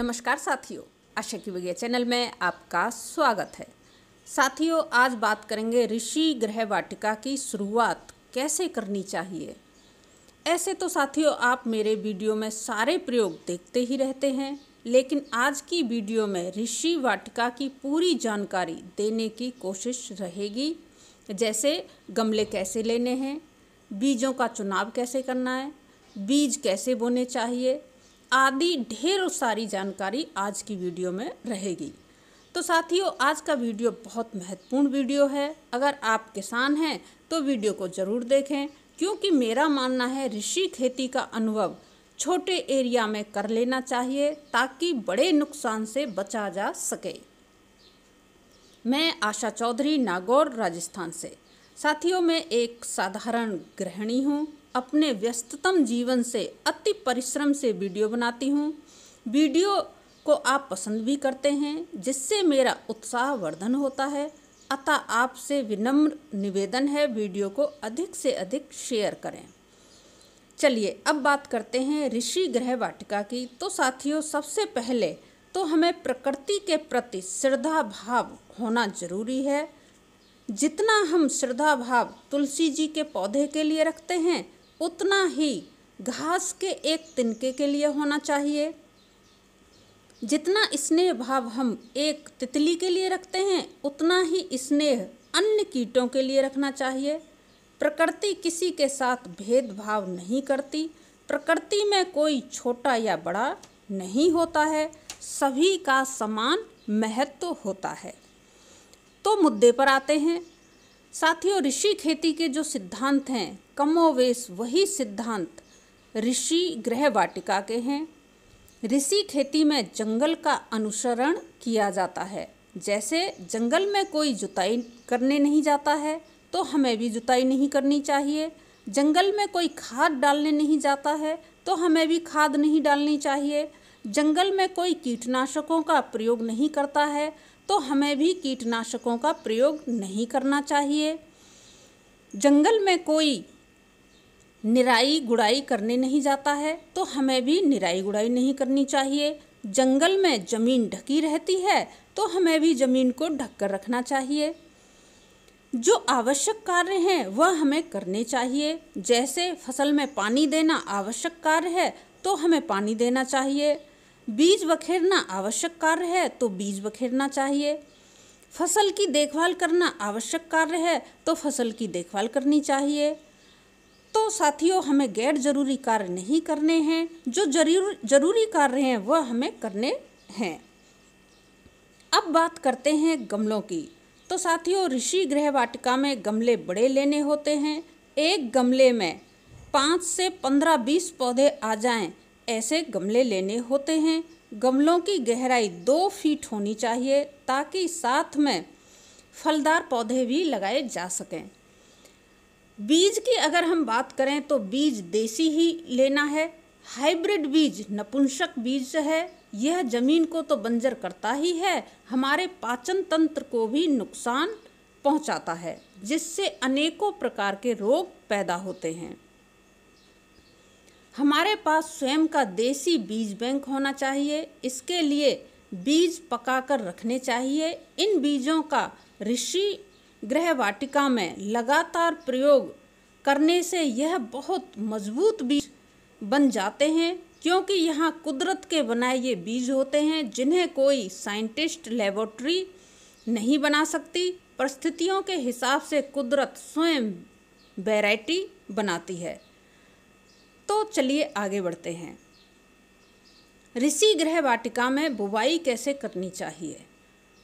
नमस्कार साथियों आशा की विज्ञा चैनल में आपका स्वागत है साथियों आज बात करेंगे ऋषि ग्रह वाटिका की शुरुआत कैसे करनी चाहिए ऐसे तो साथियों आप मेरे वीडियो में सारे प्रयोग देखते ही रहते हैं लेकिन आज की वीडियो में ऋषि वाटिका की पूरी जानकारी देने की कोशिश रहेगी जैसे गमले कैसे लेने हैं बीजों का चुनाव कैसे करना है बीज कैसे बोने चाहिए आदि ढेर सारी जानकारी आज की वीडियो में रहेगी तो साथियों आज का वीडियो बहुत महत्वपूर्ण वीडियो है अगर आप किसान हैं तो वीडियो को ज़रूर देखें क्योंकि मेरा मानना है ऋषि खेती का अनुभव छोटे एरिया में कर लेना चाहिए ताकि बड़े नुकसान से बचा जा सके मैं आशा चौधरी नागौर राजस्थान से साथियों मैं एक साधारण गृहिणी हूँ अपने व्यस्ततम जीवन से अति परिश्रम से वीडियो बनाती हूँ वीडियो को आप पसंद भी करते हैं जिससे मेरा उत्साह वर्धन होता है अतः आपसे विनम्र निवेदन है वीडियो को अधिक से अधिक शेयर करें चलिए अब बात करते हैं ऋषि ग्रह वाटिका की तो साथियों सबसे पहले तो हमें प्रकृति के प्रति श्रद्धा भाव होना जरूरी है जितना हम श्रद्धा भाव तुलसी जी के पौधे के लिए रखते हैं उतना ही घास के एक तिनके के लिए होना चाहिए जितना स्नेह भाव हम एक तितली के लिए रखते हैं उतना ही स्नेह अन्य कीटों के लिए रखना चाहिए प्रकृति किसी के साथ भेदभाव नहीं करती प्रकृति में कोई छोटा या बड़ा नहीं होता है सभी का समान महत्व होता है तो मुद्दे पर आते हैं साथियों ऋषि खेती के जो सिद्धांत हैं कमोवेश वही सिद्धांत ऋषि ग्रह वाटिका के हैं ऋषि खेती में जंगल का अनुसरण किया जाता है जैसे जंगल में कोई जुताई करने नहीं जाता है तो हमें भी जुताई नहीं करनी चाहिए जंगल में कोई खाद डालने नहीं जाता है तो हमें भी खाद नहीं डालनी चाहिए जंगल में कोई कीटनाशकों का प्रयोग नहीं करता है तो हमें भी कीटनाशकों का प्रयोग नहीं करना चाहिए जंगल में कोई निराई गुड़ाई करने नहीं जाता है तो हमें भी निराई गुड़ाई नहीं करनी चाहिए जंगल में ज़मीन ढकी रहती है तो हमें भी ज़मीन को ढक कर रखना चाहिए जो आवश्यक कार्य हैं वह हमें करने चाहिए जैसे फसल में पानी देना आवश्यक कार्य है तो हमें पानी देना चाहिए बीज बखेरना आवश्यक कार्य है तो बीज बखेरना चाहिए फसल की देखभाल करना आवश्यक कार्य है तो फसल की देखभाल करनी चाहिए तो साथियों हमें गैर जरूरी कार्य नहीं करने हैं जो जरूर जरूरी कार्य हैं वह हमें करने हैं अब बात करते हैं गमलों की तो साथियों ऋषि गृह वाटिका में गमले बड़े लेने होते हैं एक गमले में पाँच से पंद्रह बीस पौधे आ जाएं ऐसे गमले लेने होते हैं गमलों की गहराई दो फीट होनी चाहिए ताकि साथ में फलदार पौधे भी लगाए जा सकें बीज की अगर हम बात करें तो बीज देसी ही लेना है हाइब्रिड बीज नपुंसक बीज है यह जमीन को तो बंजर करता ही है हमारे पाचन तंत्र को भी नुकसान पहुंचाता है जिससे अनेकों प्रकार के रोग पैदा होते हैं हमारे पास स्वयं का देसी बीज बैंक होना चाहिए इसके लिए बीज पकाकर रखने चाहिए इन बीजों का ऋषि ग्रह वाटिका में लगातार प्रयोग करने से यह बहुत मजबूत बीज बन जाते हैं क्योंकि यहाँ कुदरत के बनाए ये बीज होते हैं जिन्हें कोई साइंटिस्ट लेबोरेटरी नहीं बना सकती परिस्थितियों के हिसाब से कुदरत स्वयं वैरायटी बनाती है तो चलिए आगे बढ़ते हैं ऋषि ग्रह वाटिका में बुवाई कैसे करनी चाहिए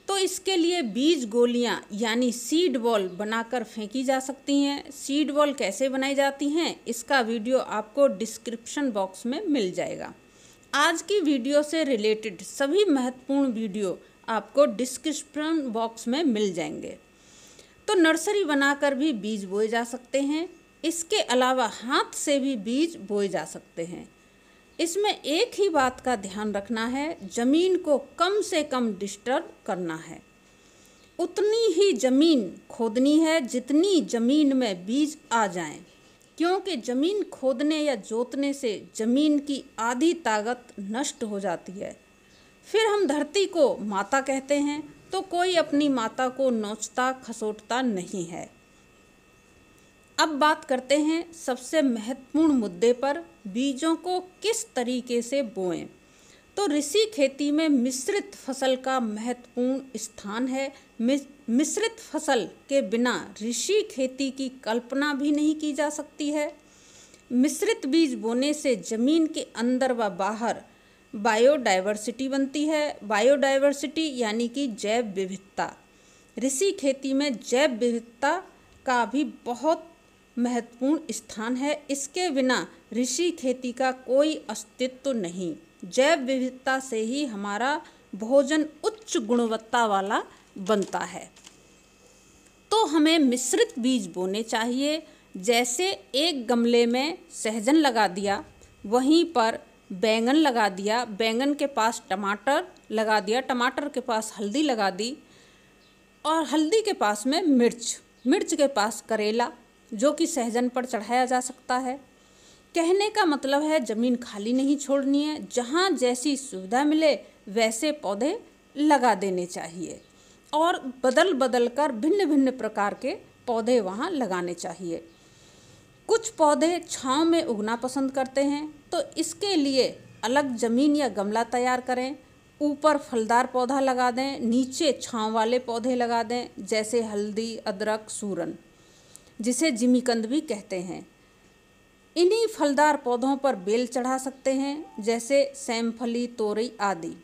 तो इसके लिए बीज गोलियां यानी सीड बॉल बनाकर फेंकी जा सकती हैं सीड बॉल कैसे बनाई जाती हैं इसका वीडियो आपको डिस्क्रिप्शन बॉक्स में मिल जाएगा आज की वीडियो से रिलेटेड सभी महत्वपूर्ण वीडियो आपको डिस्क्रिप्शन बॉक्स में मिल जाएंगे तो नर्सरी बनाकर भी बीज बोए जा सकते हैं इसके अलावा हाथ से भी बीज बोए जा सकते हैं इसमें एक ही बात का ध्यान रखना है ज़मीन को कम से कम डिस्टर्ब करना है उतनी ही ज़मीन खोदनी है जितनी ज़मीन में बीज आ जाएं क्योंकि ज़मीन खोदने या जोतने से ज़मीन की आधी ताकत नष्ट हो जाती है फिर हम धरती को माता कहते हैं तो कोई अपनी माता को नोचता खसोटता नहीं है अब बात करते हैं सबसे महत्वपूर्ण मुद्दे पर बीजों को किस तरीके से बोएं तो ऋषि खेती में मिश्रित फसल का महत्वपूर्ण स्थान है मिश्रित फसल के बिना ऋषि खेती की कल्पना भी नहीं की जा सकती है मिश्रित बीज बोने से ज़मीन के अंदर व बाहर बायोडाइवर्सिटी बनती है बायोडाइवर्सिटी यानी कि जैव विविधता ऋषि खेती में जैव विविधता का भी बहुत महत्वपूर्ण स्थान है इसके बिना ऋषि खेती का कोई अस्तित्व नहीं जैव विविधता से ही हमारा भोजन उच्च गुणवत्ता वाला बनता है तो हमें मिश्रित बीज बोने चाहिए जैसे एक गमले में सहजन लगा दिया वहीं पर बैंगन लगा दिया बैंगन के पास टमाटर लगा दिया टमाटर के पास हल्दी लगा दी और हल्दी के पास में मिर्च मिर्च के पास करेला जो कि सहजन पर चढ़ाया जा सकता है कहने का मतलब है ज़मीन खाली नहीं छोड़नी है जहाँ जैसी सुविधा मिले वैसे पौधे लगा देने चाहिए और बदल बदल कर भिन्न भिन्न प्रकार के पौधे वहाँ लगाने चाहिए कुछ पौधे छाँव में उगना पसंद करते हैं तो इसके लिए अलग ज़मीन या गमला तैयार करें ऊपर फलदार पौधा लगा दें नीचे छाँव वाले पौधे लगा दें जैसे हल्दी अदरक सूरन जिसे जिमीकंद भी कहते हैं इन्हीं फलदार पौधों पर बेल चढ़ा सकते हैं जैसे सैमफली तोरी आदि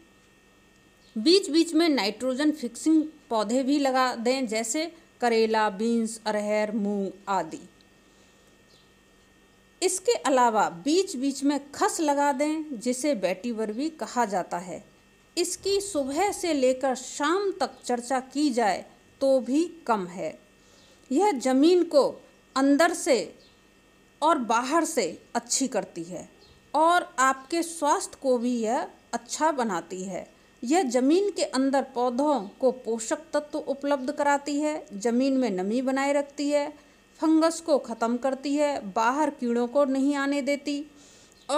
बीच बीच में नाइट्रोजन फिक्सिंग पौधे भी लगा दें जैसे करेला बीन्स अरहर मूंग आदि इसके अलावा बीच बीच में खस लगा दें जिसे बैटीवर भी कहा जाता है इसकी सुबह से लेकर शाम तक चर्चा की जाए तो भी कम है यह ज़मीन को अंदर से और बाहर से अच्छी करती है और आपके स्वास्थ्य को भी यह अच्छा बनाती है यह ज़मीन के अंदर पौधों को पोषक तत्व उपलब्ध कराती है ज़मीन में नमी बनाए रखती है फंगस को ख़त्म करती है बाहर कीड़ों को नहीं आने देती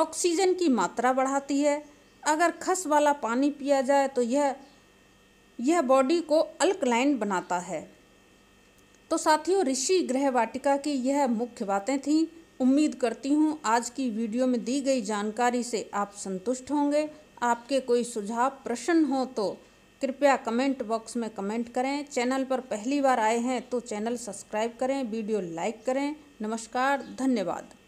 ऑक्सीजन की मात्रा बढ़ाती है अगर खस वाला पानी पिया जाए तो यह यह बॉडी को अल्कलाइन बनाता है तो साथियों ऋषि ग्रह वाटिका की यह मुख्य बातें थीं उम्मीद करती हूँ आज की वीडियो में दी गई जानकारी से आप संतुष्ट होंगे आपके कोई सुझाव प्रश्न हो तो कृपया कमेंट बॉक्स में कमेंट करें चैनल पर पहली बार आए हैं तो चैनल सब्सक्राइब करें वीडियो लाइक करें नमस्कार धन्यवाद